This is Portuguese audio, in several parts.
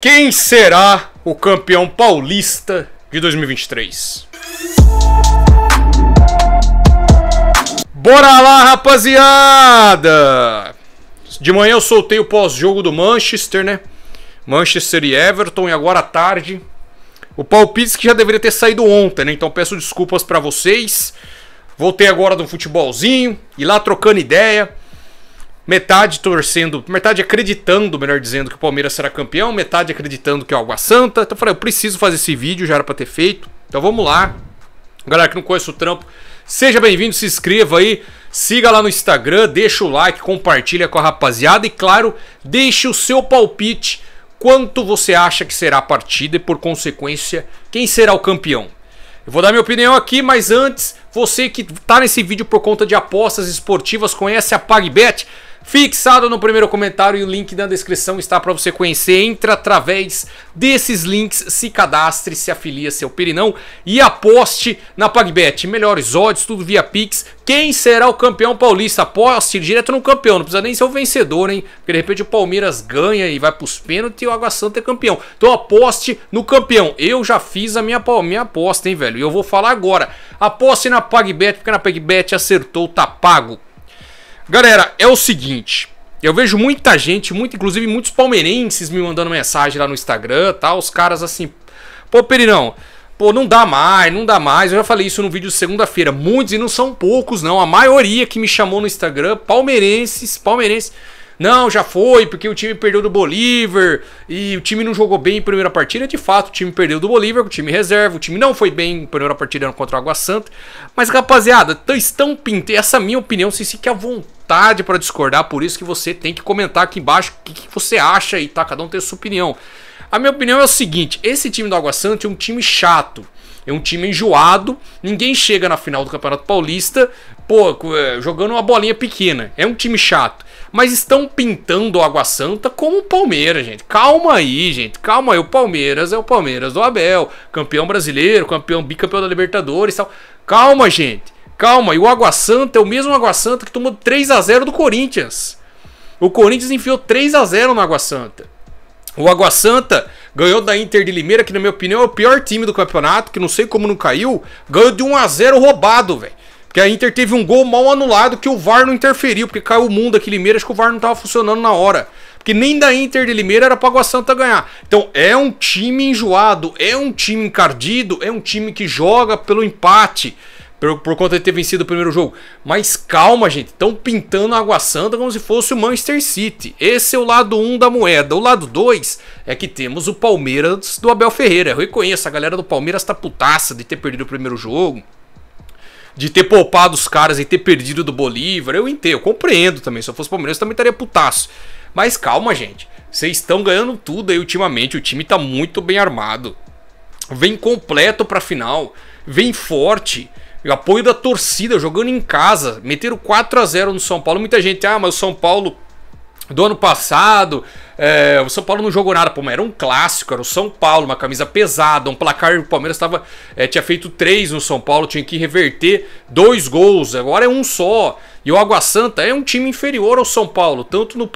Quem será o campeão paulista de 2023? Bora lá, rapaziada! De manhã eu soltei o pós-jogo do Manchester, né? Manchester e Everton, e agora à tarde. O palpite que já deveria ter saído ontem, né? Então peço desculpas para vocês. Voltei agora do futebolzinho e lá trocando ideia metade torcendo, metade acreditando, melhor dizendo, que o Palmeiras será campeão, metade acreditando que é Água Santa. Então eu falei, eu preciso fazer esse vídeo, já era pra ter feito. Então vamos lá. Galera que não conhece o trampo, seja bem-vindo, se inscreva aí, siga lá no Instagram, deixa o like, compartilha com a rapaziada e, claro, deixe o seu palpite quanto você acha que será a partida e, por consequência, quem será o campeão. Eu vou dar minha opinião aqui, mas antes, você que está nesse vídeo por conta de apostas esportivas, conhece a PagBet? fixado no primeiro comentário e o link na descrição está para você conhecer. Entra através desses links, se cadastre, se afilia seu Pirinão e aposte na PagBet. Melhores odds, tudo via Pix. Quem será o campeão paulista? Aposte direto no campeão, não precisa nem ser o vencedor, hein? Porque de repente o Palmeiras ganha e vai para os pênaltis e o Água Santa é campeão. Então aposte no campeão. Eu já fiz a minha, minha aposta, hein, velho? E eu vou falar agora. Aposte na PagBet, porque na PagBet acertou, tá pago Galera, é o seguinte. Eu vejo muita gente, muito, inclusive muitos palmeirenses me mandando mensagem lá no Instagram, tá? Os caras assim, pô, Perirão, pô, não dá mais, não dá mais. Eu já falei isso no vídeo de segunda-feira. Muitos e não são poucos, não. A maioria que me chamou no Instagram, palmeirenses, palmeirenses. Não, já foi, porque o time perdeu do Bolívar e o time não jogou bem em primeira partida. De fato, o time perdeu do Bolívar, o time reserva, o time não foi bem em primeira partida contra o Água Santa. Mas, rapaziada, estão pintando. Essa é a minha opinião, se que à é vontade tarde para discordar, por isso que você tem que comentar aqui embaixo o que, que, você acha e tá? Cada um tem a sua opinião. A minha opinião é o seguinte: esse time do Água Santa é um time chato. É um time enjoado, ninguém chega na final do Campeonato Paulista, pô, é, jogando uma bolinha pequena. É um time chato. Mas estão pintando o Água Santa como o Palmeiras, gente. Calma aí, gente. Calma aí. O Palmeiras é o Palmeiras do Abel, campeão brasileiro, campeão bicampeão da Libertadores e tal. Calma, gente. Calma, e o Água Santa é o mesmo Água Santa que tomou 3 a 0 do Corinthians. O Corinthians enfiou 3 a 0 no Água Santa. O Água Santa ganhou da Inter de Limeira, que na minha opinião é o pior time do campeonato, que não sei como não caiu, ganhou de 1 a 0 roubado, velho. Porque a Inter teve um gol mal anulado que o VAR não interferiu, porque caiu o mundo aqui em Limeira, acho que o VAR não estava funcionando na hora. Porque nem da Inter de Limeira era pra Água Santa ganhar. Então é um time enjoado, é um time encardido, é um time que joga pelo empate por, por, conta de ter vencido o primeiro jogo. Mas calma, gente, estão pintando a Água Santa como se fosse o Manchester City. Esse é o lado 1 um da moeda. O lado 2 é que temos o Palmeiras do Abel Ferreira. Eu reconheço, a galera do Palmeiras tá putaça de ter perdido o primeiro jogo. De ter poupado os caras e ter perdido do Bolívar, eu entendo, eu compreendo também. Se eu fosse Palmeiras, eu também estaria putaço. Mas calma, gente. Vocês estão ganhando tudo aí ultimamente. O time tá muito bem armado. Vem completo pra final. Vem forte o apoio da torcida jogando em casa. Meteram 4 a 0 no São Paulo. Muita gente, ah, mas o São Paulo do ano passado, é, o São Paulo não jogou nada, pô, mas era um clássico, era o São Paulo, uma camisa pesada, um placar, o Palmeiras tava, é, tinha feito três no São Paulo, tinha que reverter dois gols, agora é um só. E o Água Santa é um time inferior ao São Paulo, tanto no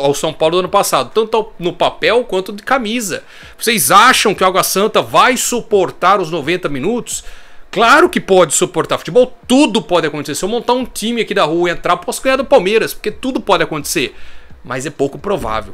ao São Paulo do ano passado, tanto ao, no papel quanto de camisa. Vocês acham que o Água Santa vai suportar os 90 minutos? Claro que pode suportar futebol, tudo pode acontecer. Se eu montar um time aqui da rua e entrar, posso ganhar do Palmeiras, porque tudo pode acontecer. Mas é pouco provável.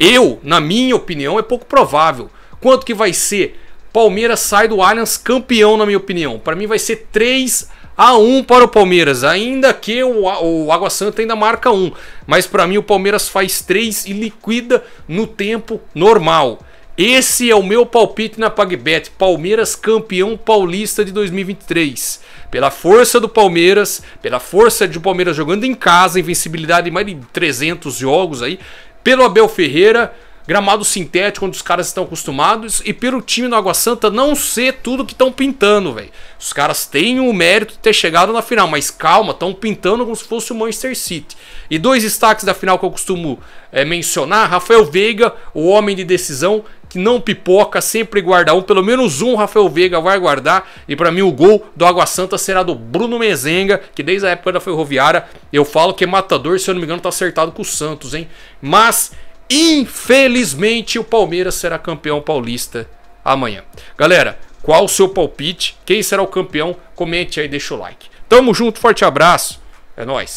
Eu, na minha opinião, é pouco provável. Quanto que vai ser? Palmeiras sai do Allianz campeão, na minha opinião. Para mim vai ser 3 a 1 para o Palmeiras, ainda que o, o Água Santa ainda marca 1. Mas para mim o Palmeiras faz 3 e liquida no tempo normal. Esse é o meu palpite na PagBet. Palmeiras campeão paulista de 2023. Pela força do Palmeiras, pela força de Palmeiras jogando em casa, invencibilidade em mais de 300 jogos aí. Pelo Abel Ferreira, gramado sintético onde os caras estão acostumados. E pelo time do Água Santa não ser tudo que estão pintando, velho. Os caras têm o mérito de ter chegado na final, mas calma, estão pintando como se fosse o Manchester City. E dois destaques da final que eu costumo é, mencionar: Rafael Veiga, o homem de decisão, que não pipoca, sempre guarda um, pelo menos um Rafael Veiga vai guardar. E para mim o gol do Água Santa será do Bruno Mezenga, que desde a época da Ferroviária eu falo que é matador, se eu não me engano, tá acertado com o Santos, hein? Mas infelizmente o Palmeiras será campeão paulista amanhã. Galera, qual o seu palpite? Quem será o campeão? Comente aí, deixa o like. Tamo junto, forte abraço. É nós.